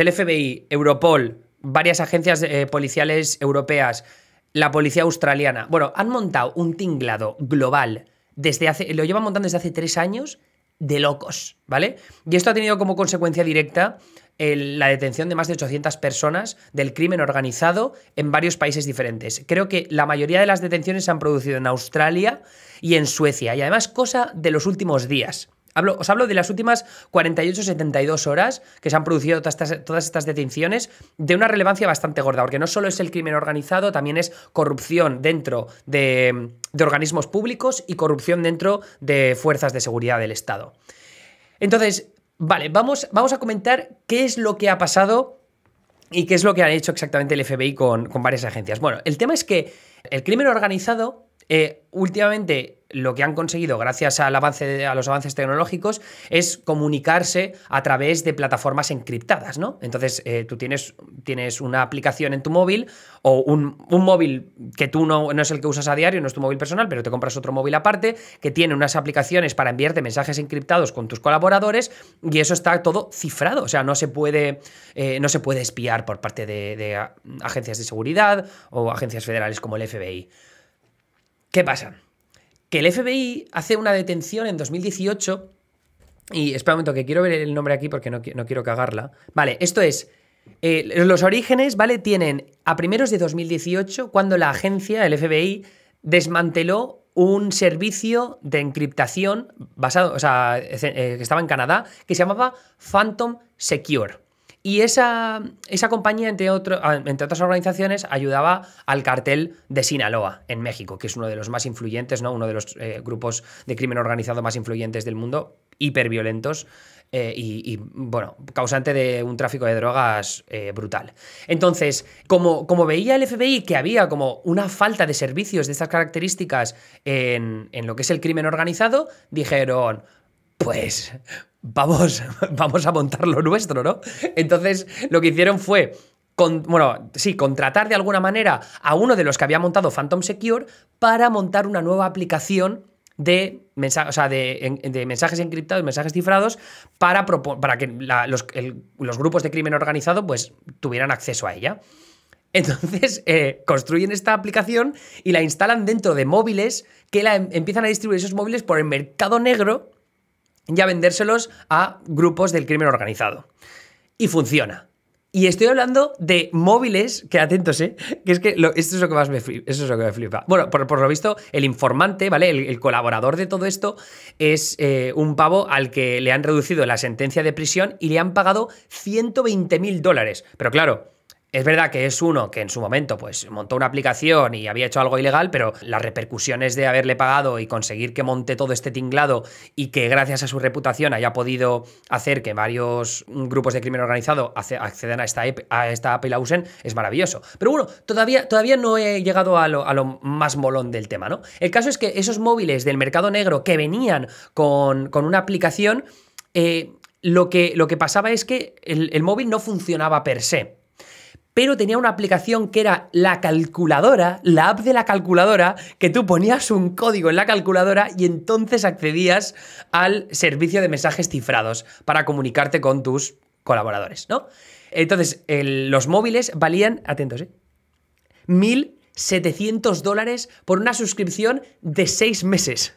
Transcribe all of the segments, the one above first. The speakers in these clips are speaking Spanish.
el FBI, Europol, varias agencias eh, policiales europeas, la policía australiana, bueno, han montado un tinglado global desde hace, lo llevan montando desde hace tres años de locos, ¿vale? Y esto ha tenido como consecuencia directa la detención de más de 800 personas del crimen organizado en varios países diferentes. Creo que la mayoría de las detenciones se han producido en Australia y en Suecia, y además cosa de los últimos días os hablo de las últimas 48-72 horas que se han producido todas estas, detenciones de una relevancia bastante gorda, porque no solo es el crimen organizado, también es corrupción dentro de, organismos públicos y corrupción dentro de fuerzas de seguridad del Estado. Entonces, vale, vamos, vamos a comentar qué es lo que ha pasado y qué es lo que han hecho exactamente el FBI con, varias agencias. Bueno, el tema es que el crimen organizado eh, últimamente lo que han conseguido gracias al avance, a los avances tecnológicos es comunicarse a través de plataformas encriptadas, ¿no? Entonces, eh, tú tienes, tienes una aplicación en tu móvil o un, móvil que tú no, no, es el que usas a diario, no es tu móvil personal, pero te compras otro móvil aparte que tiene unas aplicaciones para enviarte mensajes encriptados con tus colaboradores y eso está todo cifrado, o sea, no se puede, eh, no se puede espiar por parte de agencias de seguridad o agencias federales como el FBI. ¿Qué pasa? que el FBI hace una detención en 2018 y espera un momento que quiero ver el nombre aquí porque no, quiero cagarla. Vale, esto es. Eh, los orígenes, ¿vale? Tienen a primeros de 2018, cuando la agencia, el FBI, desmanteló un servicio de encriptación basado, o sea, eh, que estaba en Canadá, que se llamaba Phantom Secure. Y esa, esa compañía, ah, entre, otras organizaciones, ayudaba al cartel de Sinaloa en México, que es uno de los más influyentes, ¿no? uno de los eh, grupos de crimen organizado más influyentes del mundo, hiperviolentos. Eh, y, bueno, causante de un tráfico de drogas eh, brutal. Entonces, como, como, veía el FBI que había como una falta de servicios de estas características en, en lo que es el crimen organizado, dijeron, pues vamos, vamos a montar lo nuestro, ¿no? Entonces lo que hicieron fue con, bueno, sí, contratar de alguna manera a uno de los que había montado Phantom Secure para montar una nueva aplicación de, de, mensajes encriptados, mensajes cifrados, para, para que los, grupos de crimen organizado pues, tuvieran acceso a ella. Entonces eh, construyen esta aplicación y la instalan dentro de móviles que la em-, empiezan a distribuir esos móviles por el mercado negro ya vendérselos a grupos del crimen organizado. Y funciona. Y estoy hablando de móviles, que atentos, ¿eh? Que es que esto es lo que más me flipa. lo que Bueno, por, lo visto, el informante, ¿vale? El, colaborador de todo esto es eh, un pavo al que le han reducido la sentencia de prisión y le han pagado 120 mil dólares. Pero claro, es verdad que es uno que en su momento pues montó una aplicación y había hecho algo ilegal, pero las repercusiones de haberle pagado y conseguir que monte todo este tinglado y que gracias a su reputación haya podido hacer que varios grupos de crimen organizado accedan a esta, a esta es maravilloso. Pero bueno, todavía, todavía no he llegado a lo, más molón del tema, ¿no? El caso es que esos móviles del mercado negro que venían con, con una aplicación, eh, lo, que, lo que pasaba es que el móvil no funcionaba per se pero tenía una aplicación que era la calculadora, la app de la calculadora, que tú ponías un código en la calculadora y entonces accedías al servicio de mensajes cifrados para comunicarte con tus colaboradores, ¿no? Entonces, los móviles valían, atentos, ¿eh? 1.700 dólares por una suscripción de seis meses.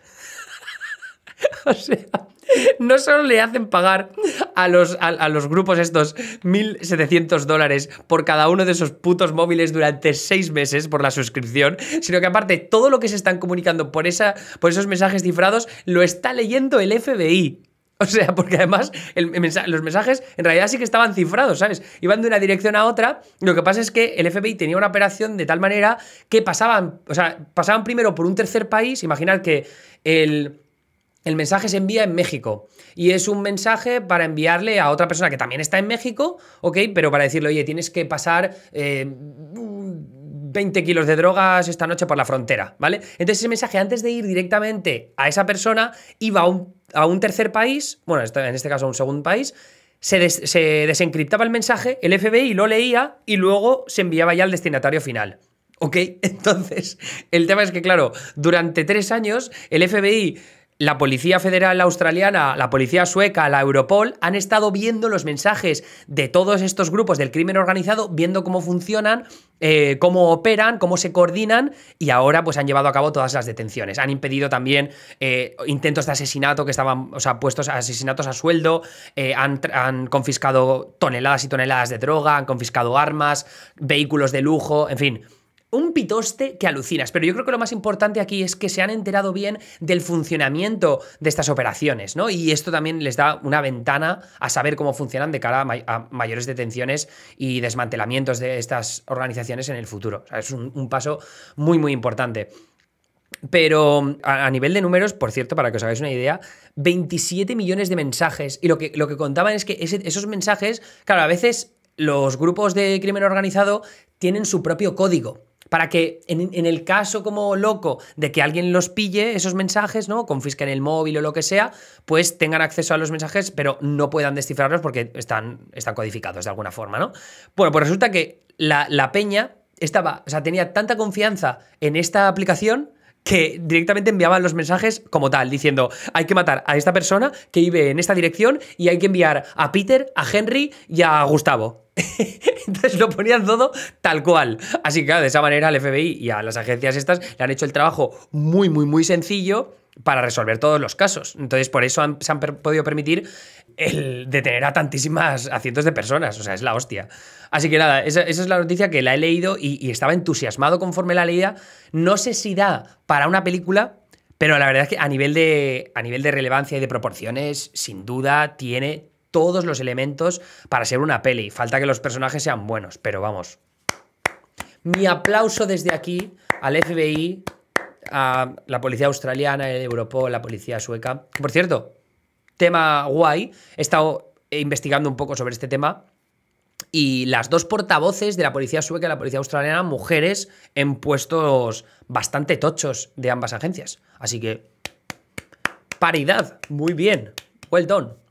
o sea, no solo le hacen pagar a los, a, los grupos estos 1.700 dólares por cada uno de esos putos móviles durante seis meses por la suscripción, sino que aparte todo lo que se están comunicando por, esa, por esos mensajes cifrados lo está leyendo el FBI. O sea, porque además los mensajes en realidad sí que estaban cifrados, ¿sabes? Iban de una dirección a otra. Lo que pasa es que el FBI tenía una operación de tal manera que pasaban, o sea, pasaban primero por un tercer país. Imaginar que el, el mensaje se envía en México y es un mensaje para enviarle a otra persona que también está en México, ¿ok? Pero para decirle, oye, tienes que pasar... 20 eh, mm, kilos de drogas esta noche por la frontera, ¿vale? Entonces ese mensaje antes de ir directamente a esa persona iba a un, tercer país, bueno, en este caso a un segundo país, se, se, desencriptaba el mensaje, el FBI lo leía y luego se enviaba ya al destinatario final. ¿Ok? Entonces, el tema es que, claro, durante tres años el FBI la Policía Federal Australiana, la Policía Sueca, la Europol, han estado viendo los mensajes de todos estos grupos del crimen organizado, viendo cómo funcionan, eh, cómo operan, cómo se coordinan y ahora pues han llevado a cabo todas las detenciones. Han impedido también eh, intentos de asesinato que estaban, o sea, puestos asesinatos a sueldo, eh, han, confiscado toneladas y toneladas de droga, han confiscado armas, vehículos de lujo, en fin un pitoste que alucinas. Pero yo creo que lo más importante aquí es que se han enterado bien del funcionamiento de estas operaciones, ¿no? Y esto también les da una ventana a saber cómo funcionan de cara a, mayores detenciones y desmantelamientos de estas organizaciones en el futuro. es un, paso muy, muy importante. Pero a, nivel de números, por cierto, para que os hagáis una idea, 27 millones de mensajes. Y lo que, lo que contaban es que esos mensajes, claro, a veces los grupos de crimen organizado tienen su propio código para que en, el caso como loco de que alguien los pille esos mensajes, ¿no? Confisquen el móvil o lo que sea, pues tengan acceso a los mensajes, pero no puedan descifrarlos porque están, codificados de alguna forma, ¿no? Bueno, pues resulta que la, la peña estaba, o sea, tenía tanta confianza en esta aplicación que directamente enviaban los mensajes como tal, diciendo, hay que matar a esta persona que vive en esta dirección y hay que enviar a Peter, a Henry y a Gustavo. Entonces lo ponían todo tal cual. Así que de esa manera al FBI y a las agencias estas le han hecho el trabajo muy, muy, muy sencillo para resolver todos los casos. Entonces, por eso se han podido permitir el detener a tantísimas, a cientos de personas. O sea, es la hostia. Así que nada, esa, es la noticia que la he leído y, estaba entusiasmado conforme la leía. No sé si da para una película, pero la verdad es que a nivel de, a nivel de relevancia y de proporciones, sin duda tiene todos los elementos para ser una peli. Falta que los personajes sean buenos, pero vamos. Mi aplauso desde aquí al FBI a la policía australiana, el Europol, la policía sueca. Por cierto, tema guay, he estado investigando un poco sobre este tema. Y las dos portavoces de la policía sueca y la policía australiana, mujeres en puestos bastante tochos de ambas agencias. Así que, paridad, muy bien, well done.